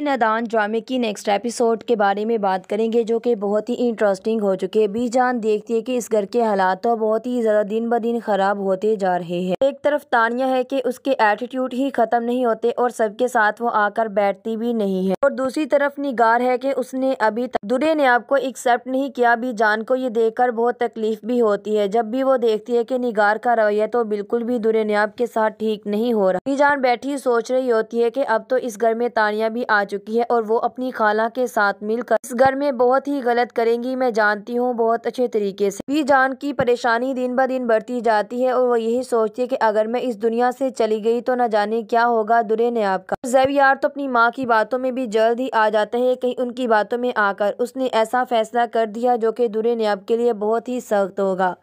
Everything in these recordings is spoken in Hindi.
नदान ड्रामे की नेक्स्ट एपिसोड के बारे में बात करेंगे जो कि बहुत ही इंटरेस्टिंग हो चुके हैं बीजान देखती है कि इस घर के हालात तो बहुत ही ज़्यादा दिन ब दिन ख़राब होते जा रहे हैं एक तरफ तानिया है कि उसके एटीट्यूड ही ख़त्म नहीं होते और सबके साथ वो आकर बैठती भी नहीं है और दूसरी तरफ निगार है की उसने अभी तक दुरे ने आपको एक्सेप्ट नहीं किया बीजान को ये देख बहुत तकलीफ भी होती है जब भी वो देखती है की निगार का रवैया तो बिल्कुल भी दुरे ने आपके साथ ठीक नहीं हो रहा बीजान बैठी सोच रही होती है की अब तो इस घर में तानिया भी आ आ चुकी है और वो अपनी खाला के साथ मिलकर इस घर में बहुत ही गलत करेंगी मैं जानती हूँ बहुत अच्छे तरीके से भी जान की परेशानी दिन ब दिन बढ़ती जाती है और वो यही सोचती है कि अगर मैं इस दुनिया से चली गई तो न जाने क्या होगा दुरे ने आपका जैवियार तो अपनी माँ की बातों में भी जल्द ही आ जाते हैं कहीं उनकी बातों में आकर उसने ऐसा फैसला कर दिया जो कि दुरे ने आपके लिए बहुत ही सख्त होगा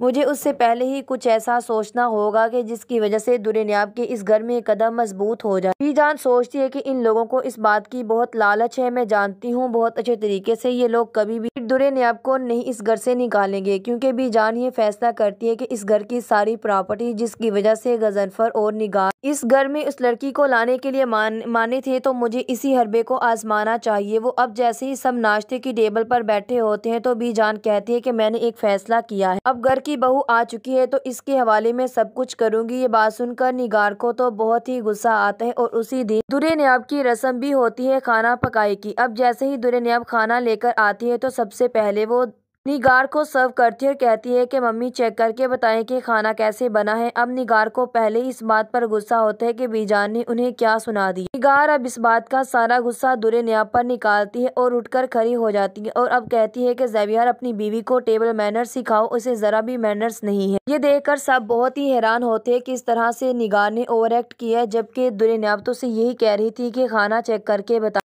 मुझे उससे पहले ही कुछ ऐसा सोचना होगा कि जिसकी वजह से दुरनियाब के इस घर में कदम मजबूत हो जाए जी जान सोचती है कि इन लोगों को इस बात की बहुत लालच है मैं जानती हूँ बहुत अच्छे तरीके से ये लोग कभी भी दुरनियाब को नहीं इस घर से निकालेंगे क्योंकि भी जान ये फैसला करती है कि इस घर की सारी प्रॉपर्टी जिसकी वजह से गजनफर और निगाह इस घर में उस लड़की को लाने के लिए मान माने थे तो मुझे इसी हरबे को आजमाना चाहिए वो अब जैसे ही सब नाश्ते की टेबल पर बैठे होते हैं तो भी जान कहती है कि मैंने एक फैसला किया है अब घर की बहू आ चुकी है तो इसके हवाले में सब कुछ करूंगी ये बात सुनकर निगार को तो बहुत ही गुस्सा आता है और उसी दिन दुरे नयाब की रस्म भी होती है खाना पकाई की अब जैसे ही दुरे नयाब खाना लेकर आती है तो सबसे पहले वो निगार को सर्व करती है और कहती है कि मम्मी चेक करके बताएं कि खाना कैसे बना है अब निगार को पहले इस बात पर गुस्सा होता है कि बीजान ने उन्हें क्या सुना दी निगार अब इस बात का सारा गुस्सा दुरे नयाब पर निकालती है और उठकर खड़ी हो जाती है और अब कहती है कि जैवियार अपनी बीवी को टेबल मैनर्स सिखाओ उसे जरा भी मैनर्स नहीं है ये कर सब बहुत ही हैरान होते है किस इस तरह से निगार ने ओवर एक्ट किया है जबकि दुरे न्याप तो उसे यही कह रही थी की खाना चेक करके बता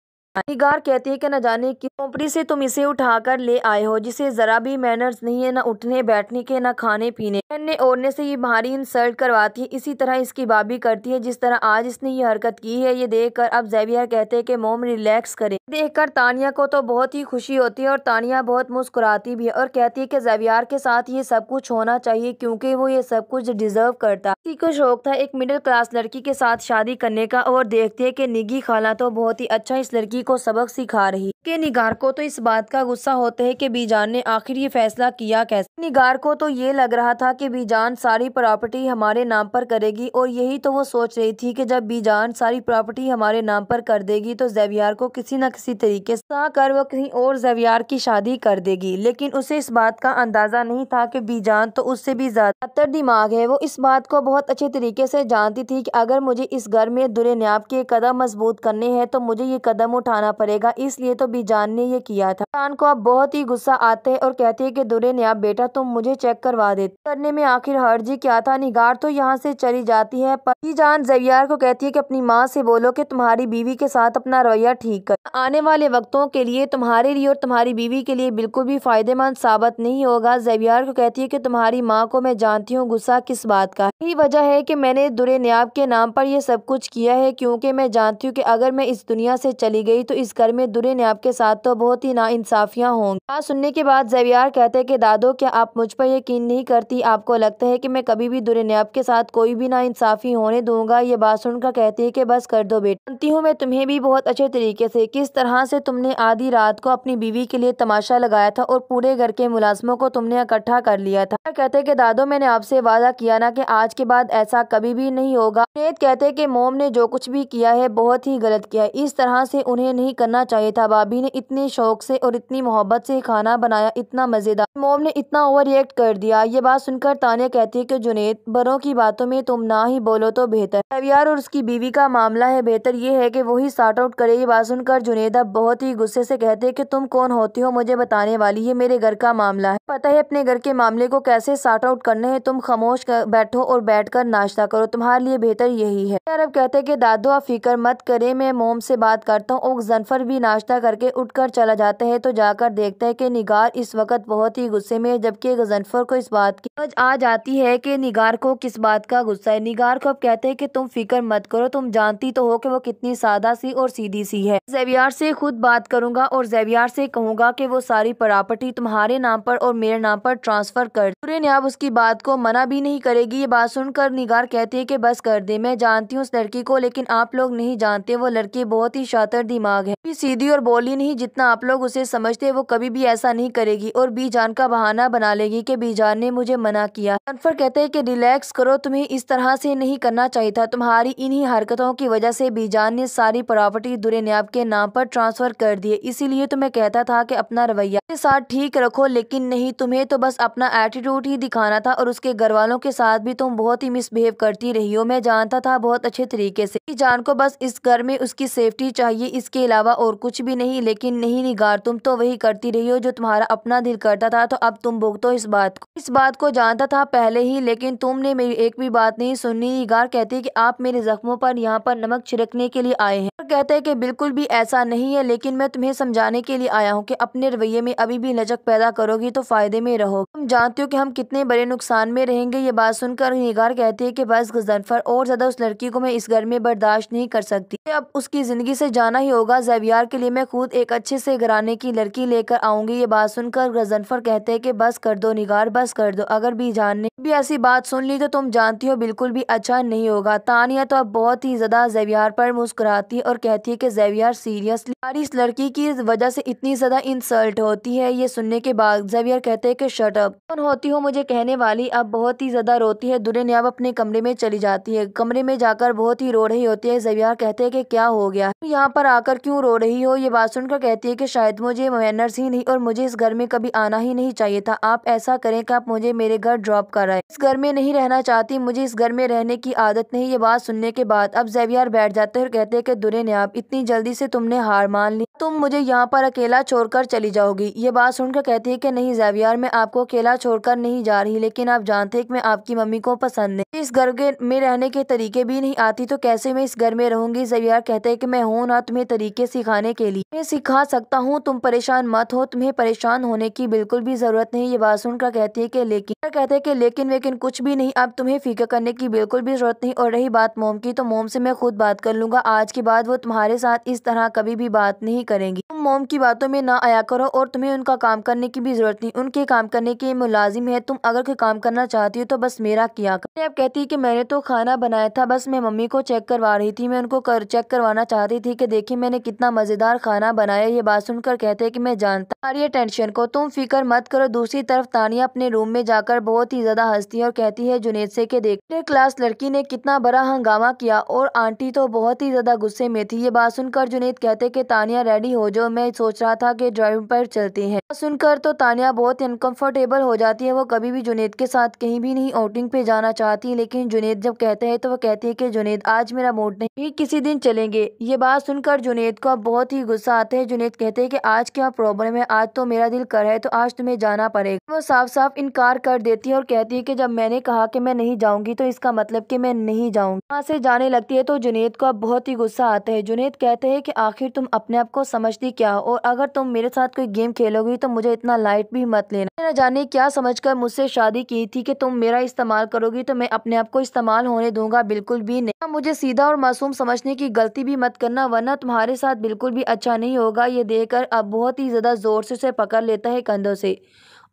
निगार कहती है कि न जाने की झोंपड़ी से तुम इसे उठाकर ले आए हो जिसे जरा भी मैनर्स नहीं है न उठने बैठने के न खाने पीने ने ओढ़ने से ये भारी इंसल्ट करवाती है इसी तरह इसकी बाबी करती है जिस तरह आज इसने ये हरकत की है ये देखकर अब जैवियर कहते हैं कि मोम रिलैक्स देख देखकर तानिया को तो बहुत ही खुशी होती है और तानिया बहुत मुस्कुराती भी है और कहती है कि जैवियार के साथ ये सब कुछ होना चाहिए क्योंकि वो ये सब कुछ डिजर्व करता इसी को शौक था एक मिडिल क्लास लड़की के साथ शादी करने का और देखती है कि निगी खाला तो बहुत ही अच्छा इस लड़की को सबक सिखा रही के निगार को तो इस बात का गुस्सा होते है कि बीजान ने आखिर ये फैसला किया कैसे निगार को तो ये लग रहा था कि बीजान सारी प्रॉपर्टी हमारे नाम पर करेगी और यही तो वो सोच रही थी कि जब बीजान सारी प्रॉपर्टी हमारे नाम पर कर देगी तो जेवियार को किसी न किसी तरीके सा कर वो कहीं और जेवियार की शादी कर देगी लेकिन उसे इस बात का अंदाजा नहीं था की बीजान तो उससे भी ज्यादा अतर दिमाग है वो इस बात को बहुत अच्छे तरीके ऐसी जानती थी की अगर मुझे इस घर में दुरे न्याप के कदम मजबूत करने हैं तो मुझे ये कदम उठाना खाना पड़ेगा इसलिए तो बीजान ने ये किया था बीजान को अब बहुत ही गुस्सा आते है और कहती है कि दुरे आप बेटा तुम मुझे चेक करवा देते करने में आखिर हर्जी क्या था निगार तो यहाँ से चली जाती है पर बीजान जवियार को कहती है कि अपनी माँ से बोलो कि तुम्हारी बीवी के साथ अपना रवैया ठीक कर आने वाले वक्तों के लिए तुम्हारे लिए और तुम्हारी बीवी के लिए बिल्कुल भी फायदेमंद साबित नहीं होगा जवियार को कहती है कि तुम्हारी माँ को मैं जानती हूँ गुस्सा किस बात का यही वजह है कि मैंने दुरे नयाब के नाम पर यह सब कुछ किया है क्योंकि मैं जानती हूँ कि अगर मैं इस दुनिया से चली गई तो इस घर में दुरे ने आपके साथ तो बहुत ही इंसाफिया होंगी बात सुनने के बाद जवियार कहते हैं कि दादो क्या आप मुझ पर यकीन नहीं करती आपको लगता है कि मैं कभी भी दुरे ने आपके साथ कोई भी नाइंसाफी होने दूंगा ये बात सुनकर कहती है की बस कर दो बेटा जानती हूँ मैं तुम्हें भी बहुत अच्छे तरीके से किस तरह से तुमने आधी रात को अपनी बीवी के लिए तमाशा लगाया था और पूरे घर के मुलाजमों को तुमने इकट्ठा कर लिया था कहते की दादो मैंने आपसे वादा किया ना की आज के बाद ऐसा कभी भी नहीं होगा कहते कि मोम ने जो कुछ भी किया है बहुत ही गलत किया है इस तरह से उन्हें उन्हें नहीं करना चाहिए था भाभी ने इतने शौक से और इतनी मोहब्बत से खाना बनाया इतना मज़ेदार मोम ने इतना ओवर रिएक्ट कर दिया ये बात सुनकर तानिया कहती है कि जुनेद बड़ों की बातों में तुम ना ही बोलो तो बेहतर रवियार और उसकी बीवी का मामला है बेहतर ये है की वही सार्ट आउट करे ये बात सुनकर जुनेद अब बहुत ही गुस्से से कहते हैं की तुम कौन होती हो मुझे बताने वाली ये मेरे घर का मामला है पता है अपने घर के मामले को कैसे सार्ट आउट करने है तुम खामोश बैठो और कर नाश्ता करो तुम्हारे लिए बेहतर यही है अब कहते हैं कि दादो आप फिक्र मत करें मैं मोम से बात करता हूँ जनफर भी नाश्ता करके उठकर चला जाता है तो जाकर देखता है कि निगार इस वक्त बहुत ही गुस्से में है जबकि जनफर को इस बात की समझ आ जाती है कि निगार को किस बात का गुस्सा है निगार को अब कहते हैं कि तुम फिक्र मत करो तुम जानती तो हो कि वो कितनी सादा सी और सीधी सी है जेवियार से खुद बात करूंगा और जेवियार से कहूंगा कि वो सारी प्रॉपर्टी तुम्हारे नाम पर और मेरे नाम पर ट्रांसफर कर पूरे सूर्यनियाब उसकी बात को मना भी नहीं करेगी ये बात सुनकर निगार कहती है की बस कर दे मैं जानती हूँ उस लड़की को लेकिन आप लोग नहीं जानते वो लड़की बहुत ही शातर दिमाग दिमाग है भी सीधी और बोली नहीं जितना आप लोग उसे समझते वो कभी भी ऐसा नहीं करेगी और बीजान का बहाना बना लेगी कि बीजान ने मुझे मना किया कन्फर कहते हैं कि रिलैक्स करो तुम्हें इस तरह से नहीं करना चाहिए था तुम्हारी इन्हीं हरकतों की वजह से बीजान ने सारी प्रॉपर्टी न्याप के नाम पर ट्रांसफर कर दिए इसीलिए तुम्हें तो कहता था कि अपना रवैया के साथ ठीक रखो लेकिन नहीं तुम्हें तो बस अपना एटीट्यूड ही दिखाना था और उसके घर वालों के साथ भी तुम बहुत ही मिसबिहेव करती रही हो मैं जानता था बहुत अच्छे तरीके से जान को बस इस घर में उसकी सेफ्टी चाहिए इसके इसके अलावा और कुछ भी नहीं लेकिन नहीं निगार तुम तो वही करती रही हो जो तुम्हारा अपना दिल करता था तो अब तुम भुगतो इस बात को इस बात को जानता था पहले ही लेकिन तुमने मेरी एक भी बात नहीं सुननी निगार कहती है की आप मेरे जख्मों पर यहाँ पर नमक छिड़कने के लिए आए हैं और कहते हैं की बिल्कुल भी ऐसा नहीं है लेकिन मैं तुम्हें समझाने के लिए आया हूँ की अपने रवैये में अभी भी लचक पैदा करोगी तो फायदे में रहो तुम जानते हो की हम कितने बड़े नुकसान में रहेंगे ये बात सुनकर निगार कहती है की बस गजनफर और ज्यादा उस लड़की को मैं इस घर में बर्दाश्त नहीं कर सकती अब उसकी जिंदगी से जाना ही होगा होगा जैवियार के लिए मैं खुद एक अच्छे से घराने की लड़की लेकर आऊंगी ये बात सुनकर गजनफर कहते हैं कि बस कर दो निगार बस कर दो अगर भी जान ने भी ऐसी बात सुन ली तो तुम जानती हो बिल्कुल भी अच्छा नहीं होगा तानिया तो अब बहुत ही ज़्यादा जैबियार पर मुस्कुराती है और कहती है की जैवियार सीरियसली हमारी इस लड़की की वजह से इतनी ज़्यादा इंसल्ट होती है ये सुनने के बाद जैबियार कहते है की शटअप कौन होती हो मुझे कहने वाली अब बहुत ही ज़्यादा रोती है ने अब अपने कमरे में चली जाती है कमरे में जाकर बहुत ही रो रही होती है जैबियार कहते हैं की क्या हो गया यहाँ पर आकर बार क्यों रो रही हो ये बात सुनकर कहती है कि शायद मुझे मैनर्स ही नहीं और मुझे इस घर में कभी आना ही नहीं चाहिए था आप ऐसा करें कि आप मुझे मेरे घर ड्रॉप आए इस घर में नहीं रहना चाहती मुझे इस घर में रहने की आदत नहीं ये बात सुनने के बाद अब जैवियार बैठ जाते हैं और कहते हैं कि दुरे आप इतनी जल्दी से तुमने हार मान ली तुम मुझे यहाँ पर अकेला छोड़कर चली जाओगी ये बात सुनकर कहती है कि नहीं जैवियार मैं आपको अकेला छोड़कर नहीं जा रही लेकिन आप जानते हैं कि मैं आपकी मम्मी को पसंद है इस घर में रहने के तरीके भी नहीं आती तो कैसे मैं इस घर में रहूंगी जैवियार कहते हैं कि मैं हूँ ना तुम्हें तरीके तरीके सिखाने के लिए मैं सिखा सकता हूँ तुम परेशान मत हो तुम्हें परेशान होने की बिल्कुल भी जरूरत नहीं ये बात सुनकर कहती है कि लेकिन कहते हैं कि लेकिन वेकिन कुछ भी नहीं अब तुम्हें फिक्र करने की बिल्कुल भी जरूरत नहीं और रही बात मोम की तो मोम से मैं खुद बात कर लूंगा आज के बाद वो तुम्हारे साथ इस तरह कभी भी बात नहीं करेंगी तुम मोम की बातों में ना आया करो और तुम्हें उनका काम करने की भी जरूरत नहीं उनके काम करने के मुलाजिम है तुम अगर कोई काम करना चाहती हो तो बस मेरा किया कर अब कहती है की मैंने तो खाना बनाया था बस मैं मम्मी को चेक करवा रही थी मैं उनको कर, चेक करवाना चाहती थी कि देखिए मैंने ने कितना मज़ेदार खाना बनाया ये बात सुनकर कहते हैं कि मैं जानता ये टेंशन को तुम फिक्र मत करो दूसरी तरफ तानिया अपने रूम में जाकर बहुत ही ज़्यादा हंसती है और कहती है जुनेद से के देखते क्लास लड़की ने कितना बड़ा हंगामा किया और आंटी तो बहुत ही ज़्यादा गुस्से में थी ये बात सुनकर जुनेद कहते की तानिया रेडी हो जाओ मैं सोच रहा था की ड्राइविंग पर चलती है सुनकर तो तानिया बहुत अनकम्फर्टेबल हो जाती है वो कभी भी जुनेद के साथ कहीं भी नहीं आउटिंग पे जाना चाहती लेकिन जुनेद जब कहते हैं तो वो कहती है की जुनेद आज मेरा मूड नहीं किसी दिन चलेंगे ये बात सुनकर जुनेद जुनेद को अब बहुत ही गुस्सा आते हैं जुनेद कहते हैं कि आज क्या प्रॉब्लम है आज तो मेरा दिल कर है तो आज तुम्हें जाना पड़ेगा वो साफ साफ इनकार कर देती है और कहती है कि जब मैंने कहा कि मैं नहीं जाऊंगी तो इसका मतलब कि मैं नहीं जाऊंगी वहाँ से जाने लगती है तो जुनेद को अब बहुत ही गुस्सा आता है जुनेद कहते हैं कि आखिर तुम अपने आप को समझती क्या हो और अगर तुम मेरे साथ कोई गेम खेलोगी तो मुझे इतना लाइट भी मत लेना न जाने क्या समझ कर मुझसे शादी की थी कि तुम मेरा इस्तेमाल करोगी तो मैं अपने आप को इस्तेमाल होने दूंगा बिल्कुल भी नहीं हाँ, मुझे सीधा और मासूम समझने की गलती भी मत करना वरना तुम्हारे हमारे साथ बिल्कुल भी अच्छा नहीं होगा ये देखकर अब बहुत ही ज़्यादा ज़ोर से उसे पकड़ लेता है कंधों से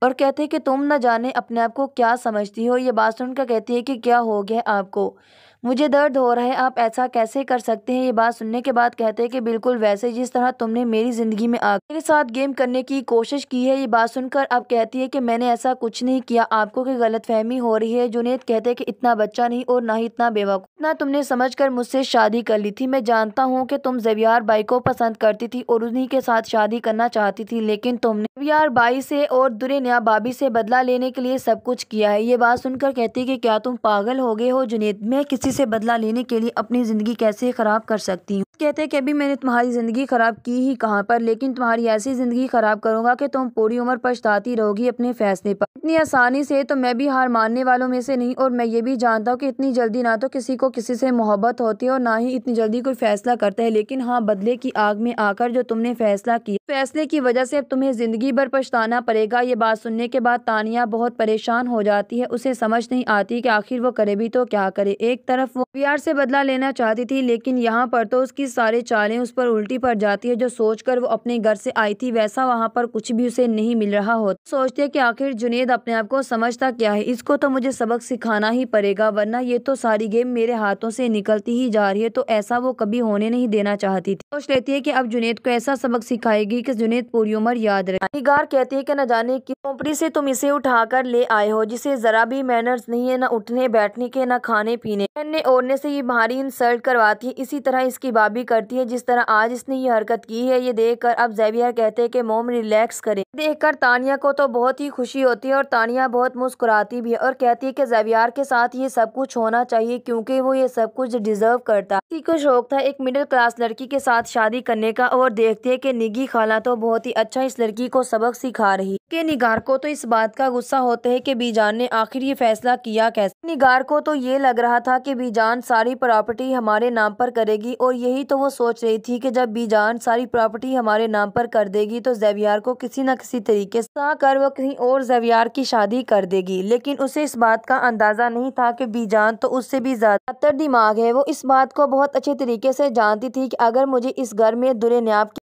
और कहते हैं कि तुम न जाने अपने आप को क्या समझती हो ये बात सुनकर कहती है कि क्या हो गया आपको मुझे दर्द हो रहा है आप ऐसा कैसे कर सकते हैं ये बात सुनने के बाद कहते हैं कि बिल्कुल वैसे जिस तरह तुमने मेरी ज़िंदगी में आ मेरे साथ गेम करने की कोशिश की है ये बात सुनकर अब कहती है कि मैंने ऐसा कुछ नहीं किया आपको गलत गलतफहमी हो रही है जुनेद कहते हैं कि इतना बच्चा नहीं और ना ही इतना बेवकूफ़ इतना तुमने समझ कर मुझसे शादी कर ली थी मैं जानता हूँ की तुम जवियार बाई को पसंद करती थी और उन्हीं के साथ शादी करना चाहती थी लेकिन तुमने जवियार बाई से और दुरे नया बाबी से बदला लेने के लिए सब कुछ किया है ये बात सुनकर कहती है की क्या तुम पागल हो गए हो जुनेद में किसी से बदला लेने के लिए अपनी ज़िंदगी कैसे ख़राब कर सकती हूँ कहते कि अभी मैंने तुम्हारी ज़िंदगी ख़राब की ही कहाँ पर लेकिन तुम्हारी ऐसी ज़िंदगी ख़राब करूंगा कि तुम पूरी उम्र पछताती रहोगी अपने फैसले पर इतनी आसानी से तो मैं भी हार मानने वालों में से नहीं और मैं ये भी जानता हूँ कि इतनी जल्दी ना तो किसी को किसी से मोहब्बत होती है और ना ही इतनी जल्दी कोई फ़ैसला करता है लेकिन हाँ बदले की आग में आकर जो तुमने फ़ैसला किया फैसले की वजह से अब तुम्हें ज़िंदगी भर पछताना पड़ेगा ये बात सुनने के बाद तानिया बहुत परेशान हो जाती है उसे समझ नहीं आती की आखिर वो करे भी तो क्या करे एक तरफ वो प्यार से बदला लेना चाहती थी लेकिन यहाँ पर तो उसकी सारी चालें उस पर उल्टी पड़ जाती है जो सोचकर वो अपने घर से आई थी वैसा वहाँ पर कुछ भी उसे नहीं मिल रहा हो सोचते है कि आखिर जुनेद अपने आप को समझता क्या है इसको तो मुझे सबक सिखाना ही पड़ेगा वरना ये तो सारी गेम मेरे हाथों से निकलती ही जा रही है तो ऐसा वो कभी होने नहीं देना चाहती थी सोच लेती है की अब जुनेद को ऐसा सबक सिखाएगी की जुनेद पूरी उम्र याद रहे निगार कहती है की न जाने की कंपनी से तुम इसे उठा ले आए हो जिसे जरा भी मैनर्स नहीं है न उठने बैठने के न खाने पीने बहन ने ओढ़ने से ये भारी इंसल्ट करवाती है इसी तरह इसकी भाभी करती है जिस तरह आज इसने ये हरकत की है ये देखकर अब जैबिया कहते हैं कि मोम रिलैक्स करें देखकर तानिया को तो बहुत ही खुशी होती है और तानिया बहुत मुस्कुराती भी है और कहती है कि जैबियार के साथ ये सब कुछ होना चाहिए क्योंकि वो ये सब कुछ डिजर्व करता इसी को शौक था एक मिडिल क्लास लड़की के साथ शादी करने का और देखती है की निगी खाला तो बहुत ही अच्छा इस लड़की को सबक सिखा रही के निगार को तो इस बात का गुस्सा होता है की बीजान ने आखिर ये फैसला किया कैसे निगार को तो ये लग रहा था कि बीजान सारी प्रॉपर्टी हमारे नाम पर करेगी और यही तो वो सोच रही थी कि जब बीजान सारी प्रॉपर्टी हमारे नाम पर कर देगी तो जेवियार को किसी न किसी तरीके से कर वो कहीं और जेवियार की शादी कर देगी लेकिन उसे इस बात का अंदाजा नहीं था कि बीजान तो उससे भी ज्यादा दिमाग है वो इस बात को बहुत अच्छे तरीके से जानती थी कि अगर मुझे इस घर में दुरे न्याप